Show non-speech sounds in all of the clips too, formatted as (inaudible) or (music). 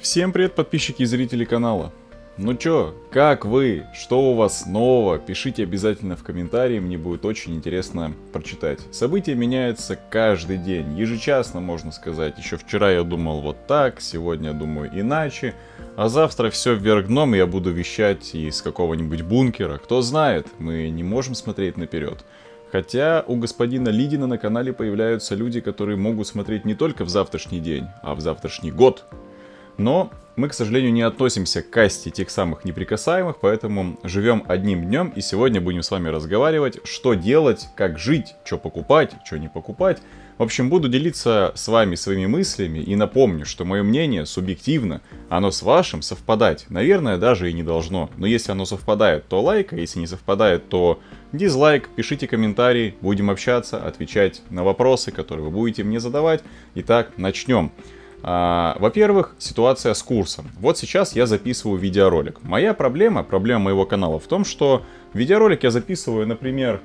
Всем привет, подписчики и зрители канала. Ну чё, как вы? Что у вас нового? Пишите обязательно в комментарии, мне будет очень интересно прочитать. События меняются каждый день, ежечасно можно сказать. Еще вчера я думал вот так, сегодня думаю иначе, а завтра все вверх дном, и я буду вещать из какого-нибудь бункера. Кто знает, мы не можем смотреть наперед. Хотя у господина Лидина на канале появляются люди, которые могут смотреть не только в завтрашний день, а в завтрашний год но мы, к сожалению, не относимся к касте тех самых неприкасаемых, поэтому живем одним днем, и сегодня будем с вами разговаривать, что делать, как жить, что покупать, что не покупать. В общем, буду делиться с вами своими мыслями и напомню, что мое мнение субъективно, оно с вашим совпадать, наверное, даже и не должно. Но если оно совпадает, то лайк, а если не совпадает, то дизлайк, пишите комментарии, будем общаться, отвечать на вопросы, которые вы будете мне задавать. Итак, начнем. А, во-первых, ситуация с курсом. Вот сейчас я записываю видеоролик. Моя проблема, проблема моего канала в том, что видеоролик я записываю, например,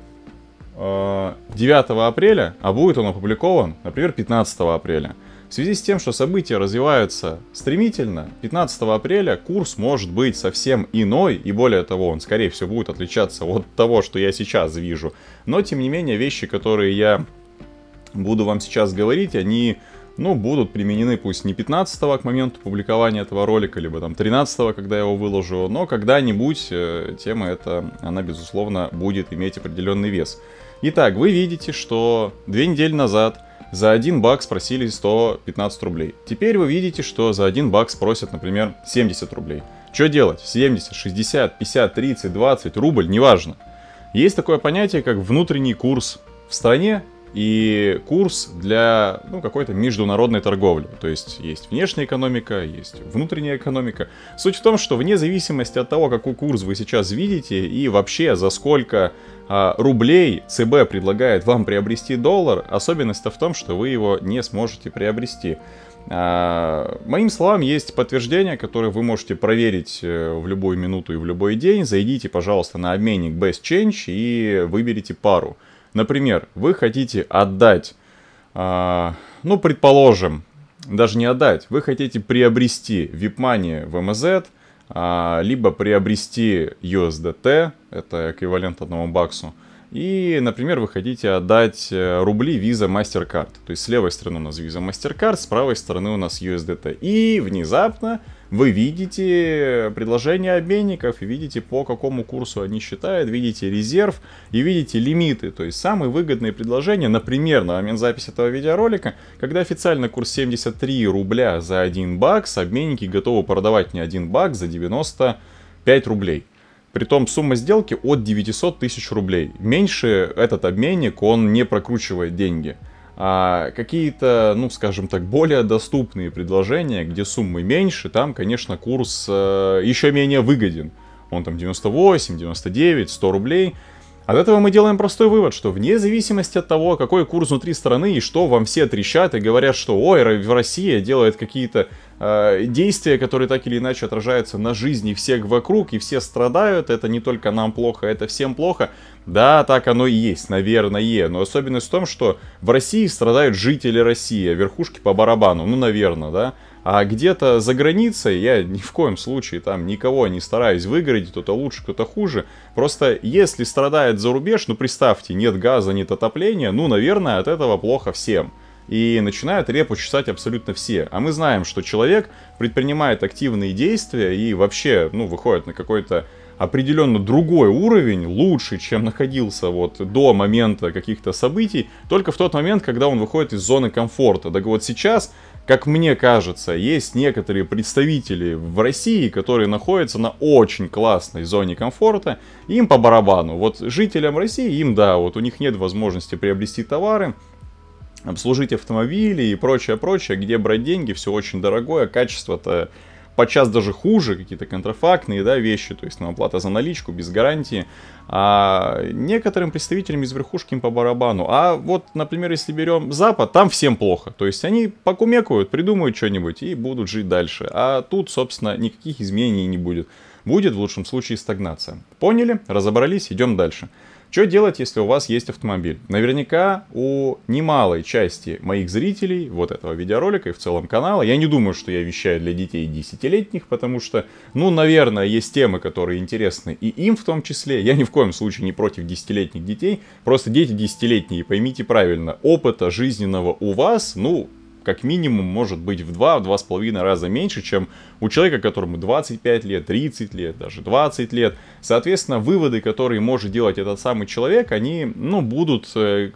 9 а, апреля, а будет он опубликован, например, 15 апреля. В связи с тем, что события развиваются стремительно, 15 апреля курс может быть совсем иной, и более того, он, скорее всего, будет отличаться от того, что я сейчас вижу. Но, тем не менее, вещи, которые я буду вам сейчас говорить, они ну, будут применены пусть не 15 к моменту публикования этого ролика, либо там 13 когда я его выложу, но когда-нибудь э, тема эта, она, безусловно, будет иметь определенный вес. Итак, вы видите, что две недели назад за 1 бак спросили 115 рублей. Теперь вы видите, что за 1 бакс просят, например, 70 рублей. Что делать? 70, 60, 50, 30, 20, рубль, неважно. Есть такое понятие, как внутренний курс. В стране и курс для ну, какой-то международной торговли. То есть есть внешняя экономика, есть внутренняя экономика. Суть в том, что вне зависимости от того, какой курс вы сейчас видите и вообще за сколько а, рублей ЦБ предлагает вам приобрести доллар, особенность-то в том, что вы его не сможете приобрести. А, моим словам есть подтверждение, которое вы можете проверить э, в любую минуту и в любой день. Зайдите, пожалуйста, на обменник Best Change и выберите пару. Например, вы хотите отдать, э, ну, предположим, даже не отдать, вы хотите приобрести VIP-Money в MZ, э, либо приобрести USDT, это эквивалент одному баксу, и, например, вы хотите отдать э, рубли Visa MasterCard. То есть с левой стороны у нас Visa MasterCard, с правой стороны у нас USDT. И внезапно вы видите предложение обменников, видите по какому курсу они считают, видите резерв и видите лимиты. То есть самые выгодные предложения, например, на момент записи этого видеоролика, когда официально курс 73 рубля за 1 бакс, обменники готовы продавать не 1 бакс за 95 рублей. Притом сумма сделки от 900 тысяч рублей. Меньше этот обменник, он не прокручивает деньги. А какие-то, ну, скажем так, более доступные предложения, где суммы меньше, там, конечно, курс э, еще менее выгоден. Он там 98, 99, 100 рублей. От этого мы делаем простой вывод, что вне зависимости от того, какой курс внутри страны и что вам все трещат и говорят, что ой, в России делает какие-то Э, действия, которые так или иначе отражаются на жизни всех вокруг, и все страдают, это не только нам плохо, а это всем плохо. Да, так оно и есть, наверное, но особенность в том, что в России страдают жители России, а верхушки по барабану, ну, наверное, да. А где-то за границей я ни в коем случае там никого не стараюсь выгородить, кто-то лучше, кто-то хуже. Просто если страдает за рубеж, ну представьте, нет газа, нет отопления, ну, наверное, от этого плохо всем и начинают репу чесать абсолютно все. А мы знаем, что человек предпринимает активные действия и вообще, ну, выходит на какой-то определенно другой уровень, лучше, чем находился вот до момента каких-то событий, только в тот момент, когда он выходит из зоны комфорта. Так вот сейчас, как мне кажется, есть некоторые представители в России, которые находятся на очень классной зоне комфорта, им по барабану. Вот жителям России, им да, вот у них нет возможности приобрести товары, обслужить автомобили и прочее, прочее, где брать деньги, все очень дорогое, качество-то подчас даже хуже, какие-то контрафактные да, вещи, то есть ну, оплата за наличку, без гарантии. А некоторым представителям из верхушки им по барабану. А вот, например, если берем Запад, там всем плохо. То есть они покумекают, придумают что-нибудь и будут жить дальше. А тут, собственно, никаких изменений не будет. Будет в лучшем случае стагнация. Поняли? Разобрались, идем дальше. Что делать, если у вас есть автомобиль? Наверняка у немалой части моих зрителей вот этого видеоролика и в целом канала, я не думаю, что я вещаю для детей десятилетних, потому что, ну, наверное, есть темы, которые интересны и им в том числе. Я ни в коем случае не против десятилетних детей, просто дети десятилетние, поймите правильно, опыта жизненного у вас, ну, как минимум может быть в два, два в с половиной раза меньше, чем у человека, которому 25 лет, 30 лет, даже 20 лет. Соответственно, выводы, которые может делать этот самый человек, они ну, будут э,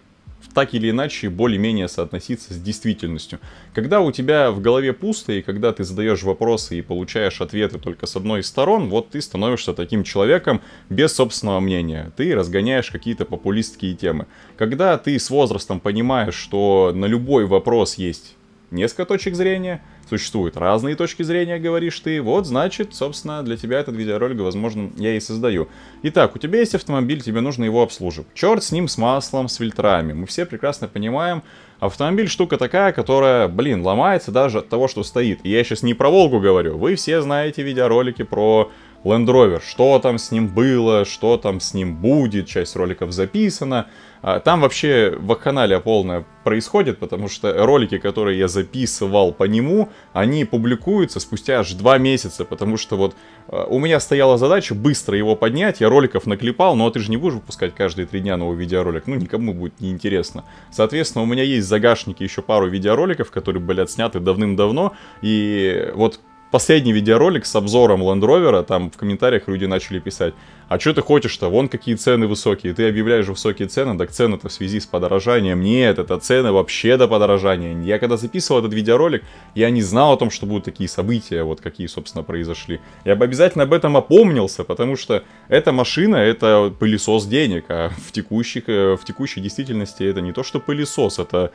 так или иначе более-менее соотноситься с действительностью. Когда у тебя в голове пусто, и когда ты задаешь вопросы и получаешь ответы только с одной из сторон, вот ты становишься таким человеком без собственного мнения. Ты разгоняешь какие-то популистские темы. Когда ты с возрастом понимаешь, что на любой вопрос есть несколько точек зрения, существуют разные точки зрения, говоришь ты. Вот, значит, собственно, для тебя этот видеоролик, возможно, я и создаю. Итак, у тебя есть автомобиль, тебе нужно его обслуживать. Черт с ним, с маслом, с фильтрами. Мы все прекрасно понимаем, автомобиль штука такая, которая, блин, ломается даже от того, что стоит. И я сейчас не про Волгу говорю. Вы все знаете видеоролики про Land Rover, что там с ним было, что там с ним будет, часть роликов записана. А, там вообще вакханалия полная происходит, потому что ролики, которые я записывал по нему, они публикуются спустя аж два месяца, потому что вот а, у меня стояла задача быстро его поднять, я роликов наклепал, но ну, а ты же не будешь выпускать каждые три дня новый видеоролик, ну никому будет неинтересно. Соответственно, у меня есть в загашнике еще пару видеороликов, которые были отсняты давным-давно, и вот последний видеоролик с обзором Land Rover, там в комментариях люди начали писать, а что ты хочешь-то, вон какие цены высокие, ты объявляешь высокие цены, так цены-то в связи с подорожанием, нет, это цены вообще до подорожания. Я когда записывал этот видеоролик, я не знал о том, что будут такие события, вот какие, собственно, произошли. Я бы обязательно об этом опомнился, потому что эта машина, это пылесос денег, а в, текущих, э, в текущей действительности это не то, что пылесос, это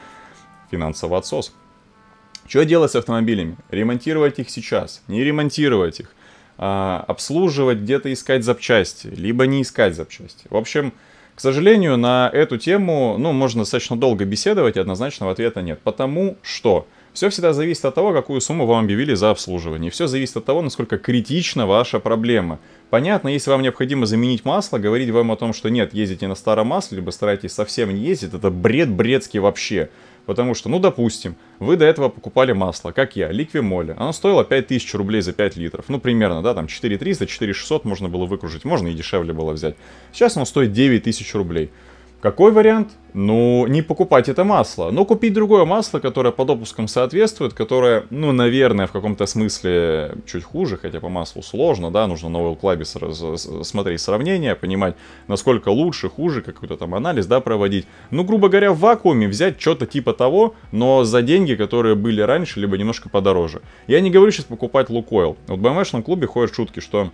финансовый отсос. Что делать с автомобилями? Ремонтировать их сейчас, не ремонтировать их. А, обслуживать, где-то искать запчасти, либо не искать запчасти. В общем, к сожалению, на эту тему, ну, можно достаточно долго беседовать, и однозначного ответа нет. Потому что все всегда зависит от того, какую сумму вам объявили за обслуживание. Все зависит от того, насколько критична ваша проблема. Понятно, если вам необходимо заменить масло, говорить вам о том, что нет, ездите на старом масле, либо старайтесь совсем не ездить, это бред бредский вообще. Потому что, ну допустим, вы до этого покупали масло, как я, ликвимоле. Оно стоило 5000 рублей за 5 литров. Ну примерно, да, там 4300, 4600 можно было выкружить. Можно и дешевле было взять. Сейчас оно стоит 9000 рублей. Какой вариант? Ну, не покупать это масло, но купить другое масло, которое по допускам соответствует, которое, ну, наверное, в каком-то смысле чуть хуже, хотя по маслу сложно, да, нужно на Oil Club смотреть сравнение, понимать, насколько лучше, хуже, какой-то там анализ, да, проводить. Ну, грубо говоря, в вакууме взять что-то типа того, но за деньги, которые были раньше, либо немножко подороже. Я не говорю сейчас покупать Лукойл. Вот в bms клубе ходят шутки, что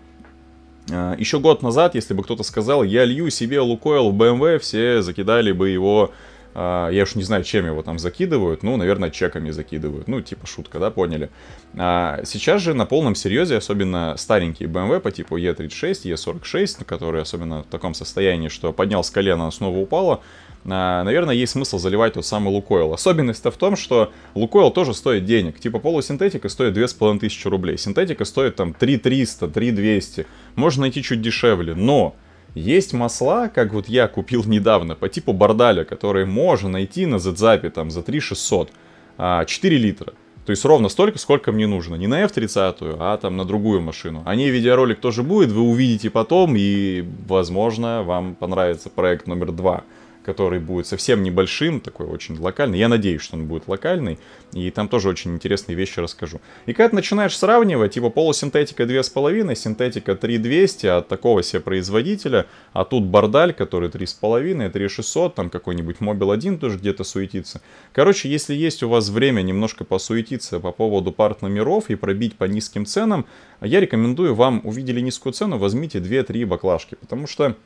а, Еще год назад, если бы кто-то сказал, я лью себе Лукойл в BMW, эм все закидали бы его а, я уж не знаю, чем его там закидывают, ну, наверное, чеками закидывают, ну, типа шутка, да, поняли. А сейчас же на полном серьезе, особенно старенькие BMW по типу E36, E46, которые особенно в таком состоянии, что поднял с колена, оно снова упало, а, наверное, есть смысл заливать тот самый Лукойл. Особенность-то в том, что Лукойл тоже стоит денег. Типа полусинтетика стоит 2500 рублей. Синтетика стоит там 3300, 3200. Можно найти чуть дешевле, но есть масла, как вот я купил недавно, по типу бордаля, которые можно найти на Зедзапе там за 3600, 4 а, литра. То есть ровно столько, сколько мне нужно. Не на F30, а там на другую машину. О ней видеоролик тоже будет, вы увидите потом, и, возможно, вам понравится проект номер два который будет совсем небольшим, такой очень локальный. Я надеюсь, что он будет локальный, и там тоже очень интересные вещи расскажу. И когда ты начинаешь сравнивать, его полусинтетика 2,5, синтетика 3200 от такого себе производителя, а тут бардаль, который 3,5, 3600, там какой-нибудь Mobile 1 тоже где-то суетится. Короче, если есть у вас время немножко посуетиться по поводу парт номеров и пробить по низким ценам, я рекомендую вам, увидели низкую цену, возьмите 2-3 баклажки, потому что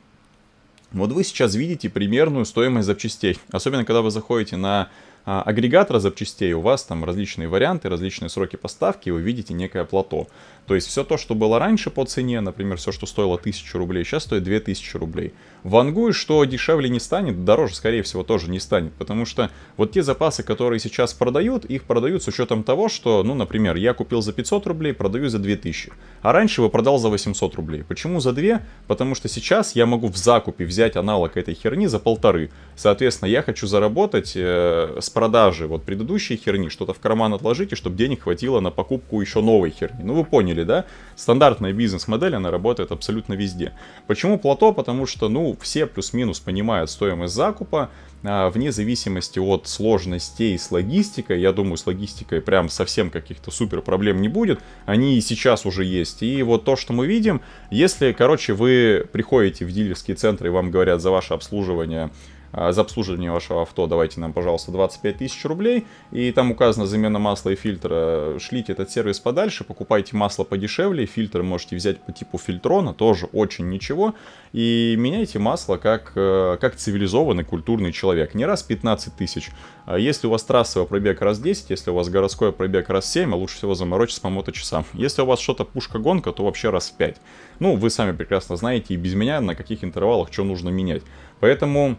вот вы сейчас видите примерную стоимость запчастей. Особенно, когда вы заходите на а, агрегатор запчастей, у вас там различные варианты, различные сроки поставки, и вы видите некое плато. То есть все то, что было раньше по цене, например, все, что стоило 1000 рублей, сейчас стоит 2000 рублей. Вангую, что дешевле не станет, дороже, скорее всего, тоже не станет, потому что вот те запасы, которые сейчас продают, их продают с учетом того, что, ну, например, я купил за 500 рублей, продаю за 2000, а раньше его продал за 800 рублей. Почему за 2? Потому что сейчас я могу в закупе взять аналог этой херни за полторы. Соответственно, я хочу заработать э, с продажи вот предыдущей херни, что-то в карман отложить, и чтобы денег хватило на покупку еще новой херни. Ну, вы поняли поняли, да, стандартная бизнес-модель, она работает абсолютно везде. Почему плато? Потому что, ну, все плюс-минус понимают стоимость закупа, а, вне зависимости от сложностей с логистикой, я думаю, с логистикой прям совсем каких-то супер проблем не будет, они и сейчас уже есть. И вот то, что мы видим, если, короче, вы приходите в дилерские центры и вам говорят за ваше обслуживание а, за обслуживание вашего авто давайте нам, пожалуйста, 25 тысяч рублей, и там указана замена масла и фильтра, шлите этот сервис подальше, покупайте масло подешевле, фильтр можете взять по типу фильтрона, тоже очень ничего, и меняйте масло как, э, как цивилизованный культурный человек, не раз 15 тысяч. А если у вас трассовый пробег раз 10, если у вас городской пробег раз 7, а лучше всего заморочиться по моточасам. Если у вас что-то пушка-гонка, то вообще раз в 5. Ну, вы сами прекрасно знаете и без меня, на каких интервалах что нужно менять. Поэтому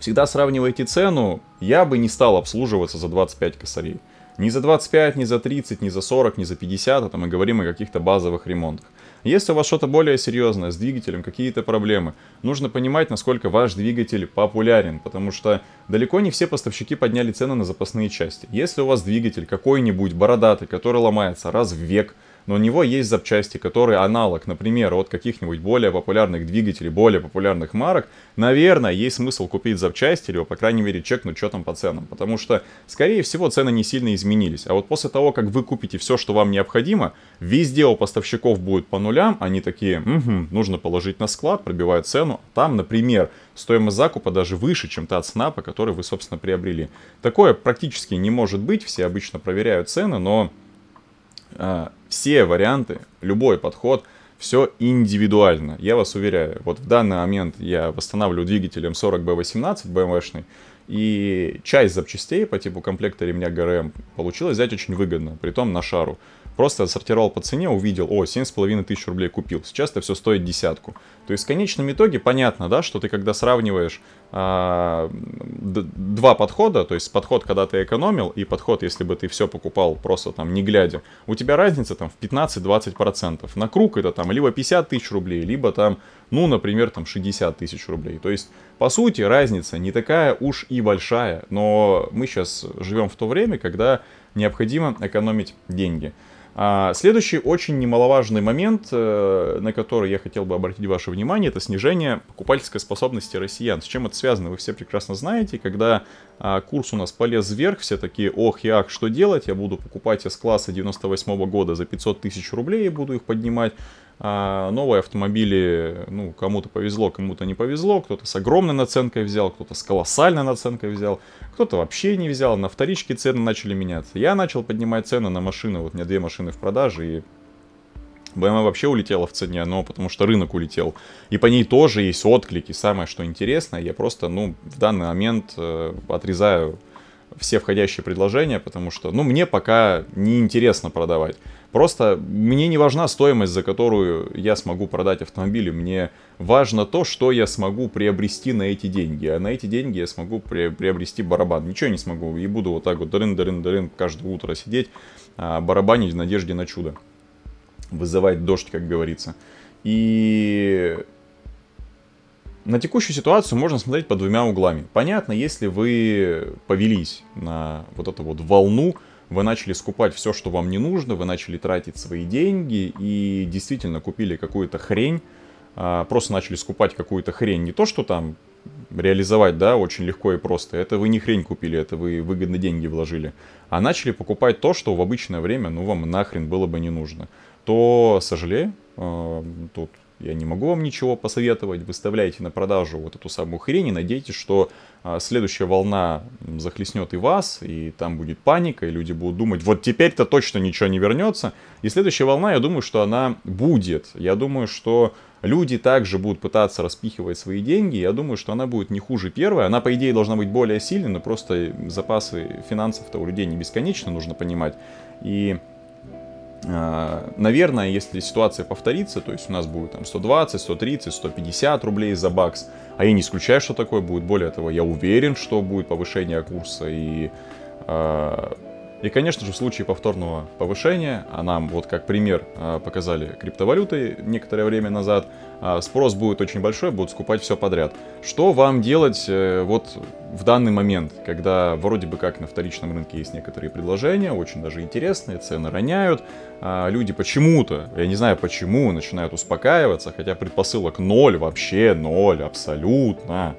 всегда сравнивайте цену. Я бы не стал обслуживаться за 25 косарей. ни за 25, ни за 30, ни за 40, ни за 50, Это а мы говорим о каких-то базовых ремонтах. Если у вас что-то более серьезное с двигателем, какие-то проблемы, нужно понимать, насколько ваш двигатель популярен, потому что далеко не все поставщики подняли цены на запасные части. Если у вас двигатель какой-нибудь бородатый, который ломается раз в век, но у него есть запчасти, которые аналог, например, от каких-нибудь более популярных двигателей, более популярных марок, наверное, есть смысл купить запчасти или, по крайней мере, чекнуть, что там по ценам, потому что, скорее всего, цены не сильно изменились, а вот после того, как вы купите все, что вам необходимо, везде у поставщиков будет по нулям, они такие, угу, нужно положить на склад, пробивают цену, а там, например, стоимость закупа даже выше, чем та цена, по которой вы, собственно, приобрели. Такое практически не может быть, все обычно проверяют цены, но а, все варианты, любой подход, все индивидуально. Я вас уверяю, вот в данный момент я восстанавливаю двигателем 40B18 BMW-шный, и часть запчастей по типу комплекта ремня ГРМ получилось взять очень выгодно, при том на шару. Просто сортировал по цене, увидел, о, 7,5 тысяч рублей купил, сейчас это все стоит десятку. То есть в конечном итоге понятно, да, что ты когда сравниваешь а, два подхода, то есть подход, когда ты экономил, и подход, если бы ты все покупал просто там не глядя, у тебя разница там в 15-20%. На круг это там либо 50 тысяч рублей, либо там ну, например, там 60 тысяч рублей. То есть, по сути, разница не такая уж и большая, но мы сейчас живем в то время, когда необходимо экономить деньги. А следующий очень немаловажный момент, э, на который я хотел бы обратить ваше внимание, это снижение покупательской способности россиян. С чем это связано, вы все прекрасно знаете. Когда а, курс у нас полез вверх, все такие, ох и ах, что делать? Я буду покупать с класса 98 -го года за 500 тысяч рублей и буду их поднимать. А новые автомобили, ну, кому-то повезло, кому-то не повезло, кто-то с огромной наценкой взял, кто-то с колоссальной наценкой взял, кто-то вообще не взял, на вторичке цены начали меняться. Я начал поднимать цены на машины, вот у меня две машины в продаже, и BMW вообще улетела в цене, но потому что рынок улетел. И по ней тоже есть отклики. Самое, что интересно, я просто, ну, в данный момент э, отрезаю все входящие предложения, потому что, ну, мне пока не интересно продавать. Просто мне не важна стоимость, за которую я смогу продать автомобиль. Мне важно то, что я смогу приобрести на эти деньги. А на эти деньги я смогу при приобрести барабан. Ничего не смогу. И буду вот так вот дырын, дырын, дырын каждое утро сидеть, а, барабанить в надежде на чудо. Вызывать дождь, как говорится. И на текущую ситуацию можно смотреть под двумя углами. Понятно, если вы повелись на вот эту вот волну вы начали скупать все, что вам не нужно, вы начали тратить свои деньги и действительно купили какую-то хрень, а, просто начали скупать какую-то хрень. Не то, что там реализовать, да, очень легко и просто. Это вы не хрень купили, это вы выгодно деньги вложили. А начали покупать то, что в обычное время, ну, вам нахрен было бы не нужно. То, сожалею, а, тут я не могу вам ничего посоветовать. Выставляйте на продажу вот эту самую хрень и надейтесь, что а, следующая волна захлестнет и вас, и там будет паника, и люди будут думать, вот теперь-то точно ничего не вернется. И следующая волна, я думаю, что она будет. Я думаю, что люди также будут пытаться распихивать свои деньги. Я думаю, что она будет не хуже первой. Она, по идее, должна быть более сильной, но просто запасы финансов-то у людей не бесконечны, нужно понимать. И Э, наверное, если ситуация повторится, то есть у нас будет там 120, 130, 150 рублей за бакс, а я не исключаю, что такое будет. Более того, я уверен, что будет повышение курса и э, и, конечно же, в случае повторного повышения, а нам вот как пример а, показали криптовалюты некоторое время назад, а, спрос будет очень большой, будут скупать все подряд. Что вам делать э, вот в данный момент, когда вроде бы как на вторичном рынке есть некоторые предложения, очень даже интересные, цены роняют, а, люди почему-то, я не знаю почему, начинают успокаиваться, хотя предпосылок ноль вообще, ноль абсолютно.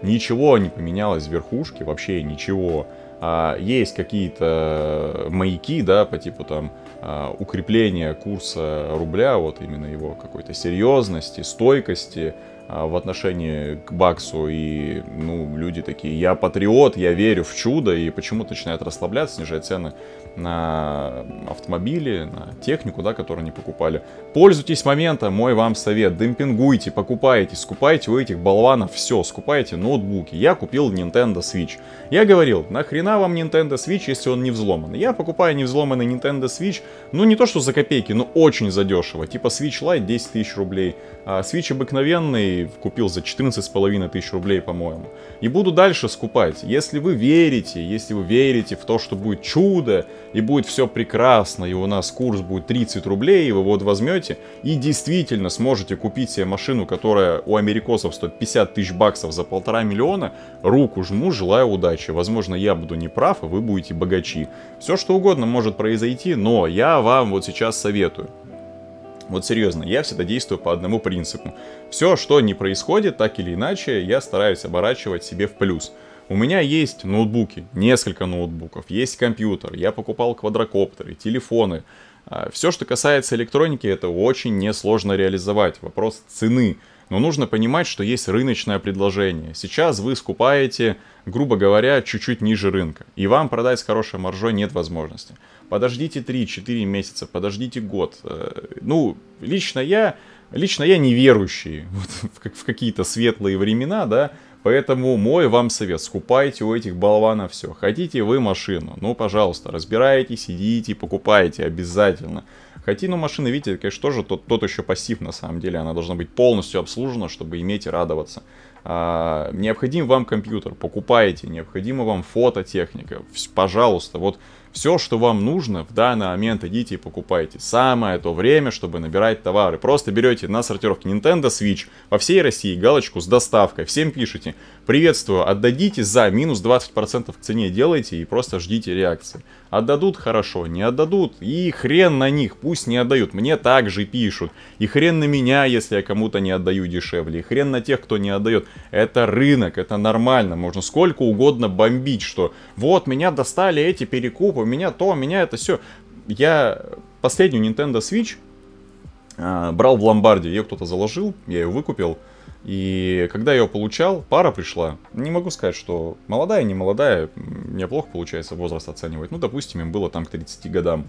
Ничего не поменялось в верхушке, вообще ничего а, есть какие-то э, маяки, да, по типу там а, укрепления курса рубля, вот именно его какой-то серьезности, стойкости, а, в отношении к Баксу, и, ну, люди такие, я патриот, я верю в чудо, и почему-то начинают расслабляться, снижать цены на автомобили, на технику, да, которую они покупали. Пользуйтесь моментом, мой вам совет, демпингуйте, покупайте, скупайте у этих болванов все, скупайте ноутбуки. Я купил Nintendo Switch. Я говорил, нахрена вам Nintendo Switch, если он не взломан? Я покупаю не взломанный Nintendo Switch, ну, не то что за копейки, но очень задешево, типа Switch Lite 10 тысяч рублей, а Switch обыкновенный купил за 14,5 тысяч рублей, по-моему. И буду дальше скупать. Если вы верите, если вы верите в то, что будет чудо, и будет все прекрасно, и у нас курс будет 30 рублей, и вы вот возьмете, и действительно сможете купить себе машину, которая у америкосов стоит 50 тысяч баксов за полтора миллиона, руку жму, желаю удачи. Возможно, я буду не прав, а вы будете богачи. Все что угодно может произойти, но я вам вот сейчас советую. Вот серьезно, я всегда действую по одному принципу. Все, что не происходит, так или иначе, я стараюсь оборачивать себе в плюс. У меня есть ноутбуки, несколько ноутбуков, есть компьютер, я покупал квадрокоптеры, телефоны. А, Все, что касается электроники, это очень несложно реализовать. Вопрос цены. Но нужно понимать, что есть рыночное предложение. Сейчас вы скупаете, грубо говоря, чуть-чуть ниже рынка. И вам продать с хорошей маржой нет возможности подождите 3-4 месяца, подождите год. Э, ну, лично я, лично я неверующий (laughs) вот, в, какие-то светлые времена, да, поэтому мой вам совет, скупайте у этих болванов все. Хотите вы машину, ну, пожалуйста, разбирайтесь, идите, покупайте обязательно. Хотя, ну, машина, видите, конечно, тоже тот, тот еще пассив, на самом деле. Она должна быть полностью обслужена, чтобы иметь и радоваться. А, необходим вам компьютер, покупайте. Необходима вам фототехника. Пожалуйста, вот все, что вам нужно, в данный момент идите и покупайте. Самое то время, чтобы набирать товары. Просто берете на сортировке Nintendo Switch во всей России галочку с доставкой. Всем пишите приветствую, отдадите за, минус 20% к цене делайте и просто ждите реакции. Отдадут, хорошо, не отдадут, и хрен на них, пусть не отдают, мне также пишут. И хрен на меня, если я кому-то не отдаю дешевле, и хрен на тех, кто не отдает. Это рынок, это нормально, можно сколько угодно бомбить, что вот, меня достали эти перекупы, меня то, меня это все. Я последнюю Nintendo Switch а, брал в ломбарде, ее кто-то заложил, я ее выкупил, и когда я его получал, пара пришла. Не могу сказать, что молодая, не молодая, мне плохо получается возраст оценивать. Ну, допустим, им было там к 30 годам.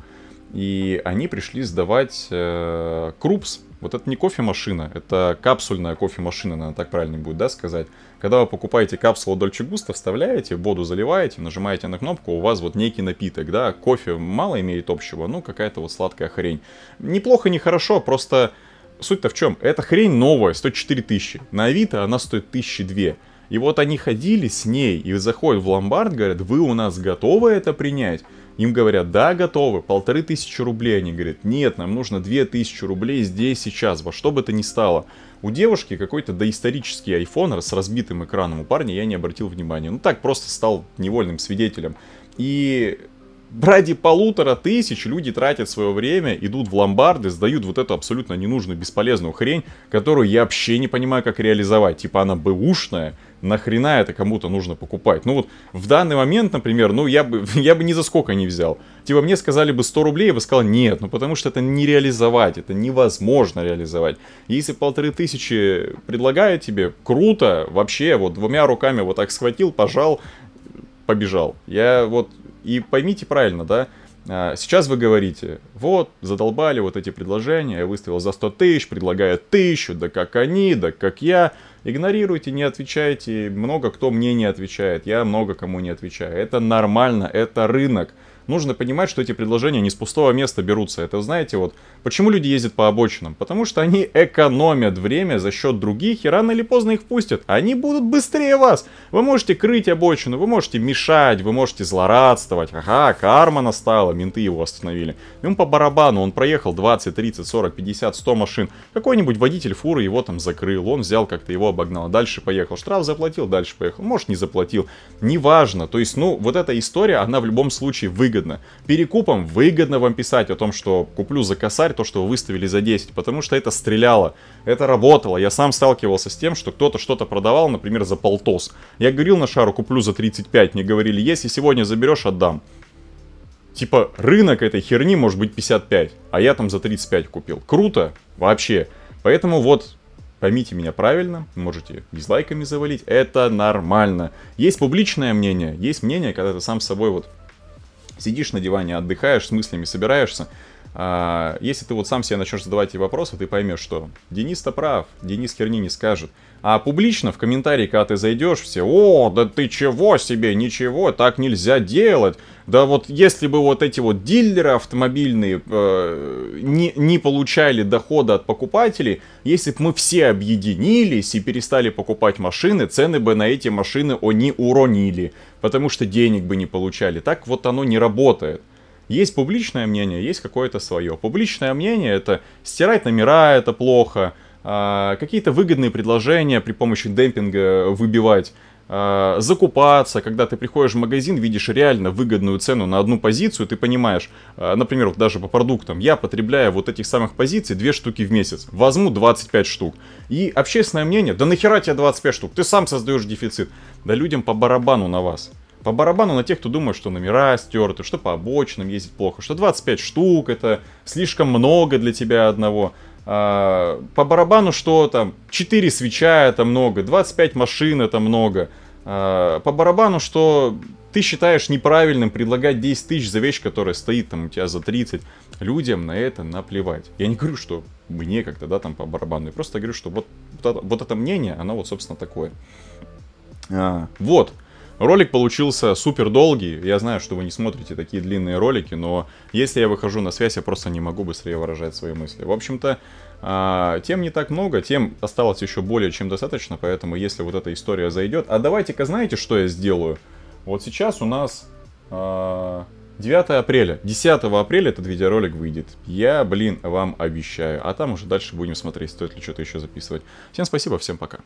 И они пришли сдавать э, крупс. Вот это не кофемашина, это капсульная кофемашина, наверное, так правильно будет, да, сказать. Когда вы покупаете капсулу Дольче Густа, вставляете, воду заливаете, нажимаете на кнопку, у вас вот некий напиток, да. Кофе мало имеет общего, ну, какая-то вот сладкая хрень. Неплохо, нехорошо, просто суть-то в чем? Эта хрень новая, 104 тысячи. На Авито она стоит тысячи две. И вот они ходили с ней и заходят в ломбард, говорят, вы у нас готовы это принять? Им говорят, да, готовы, полторы тысячи рублей. Они говорят, нет, нам нужно две тысячи рублей здесь, сейчас, во что бы то ни стало. У девушки какой-то доисторический iPhone с разбитым экраном. У парня я не обратил внимания. Ну так просто стал невольным свидетелем. И ради полутора тысяч люди тратят свое время, идут в ломбарды, сдают вот эту абсолютно ненужную, бесполезную хрень, которую я вообще не понимаю, как реализовать. Типа она бы ушная, нахрена это кому-то нужно покупать? Ну вот в данный момент, например, ну я бы, (laughs) я бы ни за сколько не взял. Типа мне сказали бы 100 рублей, я бы сказал нет, ну потому что это не реализовать, это невозможно реализовать. Если полторы тысячи предлагают тебе, круто, вообще вот двумя руками вот так схватил, пожал, побежал. Я вот... И поймите правильно, да? А, сейчас вы говорите, вот, задолбали вот эти предложения, я выставил за 100 тысяч, предлагаю тысячу, да как они, да как я. Игнорируйте, не отвечайте, много кто мне не отвечает, я много кому не отвечаю. Это нормально, это рынок нужно понимать, что эти предложения не с пустого места берутся. Это, знаете, вот почему люди ездят по обочинам? Потому что они экономят время за счет других, и рано или поздно их пустят. Они будут быстрее вас. Вы можете крыть обочину, вы можете мешать, вы можете злорадствовать. Ага, карма настала, менты его остановили. Ему по барабану, он проехал 20, 30, 40, 50, 100 машин. Какой-нибудь водитель фуры его там закрыл, он взял, как-то его обогнал, дальше поехал. Штраф заплатил, дальше поехал. Может, не заплатил. Неважно. То есть, ну, вот эта история, она в любом случае выиграет выгодно. Перекупом выгодно вам писать о том, что куплю за косарь то, что вы выставили за 10, потому что это стреляло, это работало. Я сам сталкивался с тем, что кто-то что-то продавал, например, за полтос. Я говорил на шару, куплю за 35, мне говорили, если сегодня заберешь, отдам. Типа, рынок этой херни может быть 55, а я там за 35 купил. Круто, вообще. Поэтому вот, поймите меня правильно, можете дизлайками завалить, это нормально. Есть публичное мнение, есть мнение, когда ты сам с собой вот Сидишь на диване, отдыхаешь, с мыслями собираешься. А, если ты вот сам себе начнешь задавать эти вопросы, ты поймешь, что Денис-то прав, Денис херни не скажет. А публично в комментарии, когда ты зайдешь, все, о, да ты чего себе, ничего, так нельзя делать. Да вот если бы вот эти вот дилеры автомобильные э, не, не получали дохода от покупателей, если бы мы все объединились и перестали покупать машины, цены бы на эти машины они уронили, потому что денег бы не получали. Так вот оно не работает. Есть публичное мнение, есть какое-то свое. Публичное мнение это стирать номера это плохо, а, какие-то выгодные предложения при помощи демпинга выбивать, а, закупаться, когда ты приходишь в магазин, видишь реально выгодную цену на одну позицию, ты понимаешь, а, например, вот даже по продуктам, я потребляю вот этих самых позиций две штуки в месяц, возьму 25 штук. И общественное мнение, да нахера тебе 25 штук, ты сам создаешь дефицит. Да людям по барабану на вас. По барабану на тех, кто думает, что номера стерты, что по обочинам ездить плохо, что 25 штук это слишком много для тебя одного. А, по барабану что там, 4 свеча это много, 25 машин это много. А, по барабану что ты считаешь неправильным предлагать 10 тысяч за вещь, которая стоит там у тебя за 30. Людям на это наплевать. Я не говорю, что мне как-то, да, там по барабану. Я просто говорю, что вот, вот, это, вот это мнение, оно вот, собственно, такое. А, вот. Ролик получился супер долгий. Я знаю, что вы не смотрите такие длинные ролики, но если я выхожу на связь, я просто не могу быстрее выражать свои мысли. В общем-то, а, тем не так много, тем осталось еще более чем достаточно, поэтому если вот эта история зайдет... А давайте-ка знаете, что я сделаю? Вот сейчас у нас 9 а, апреля. 10 апреля этот видеоролик выйдет. Я, блин, вам обещаю. А там уже дальше будем смотреть, стоит ли что-то еще записывать. Всем спасибо, всем пока.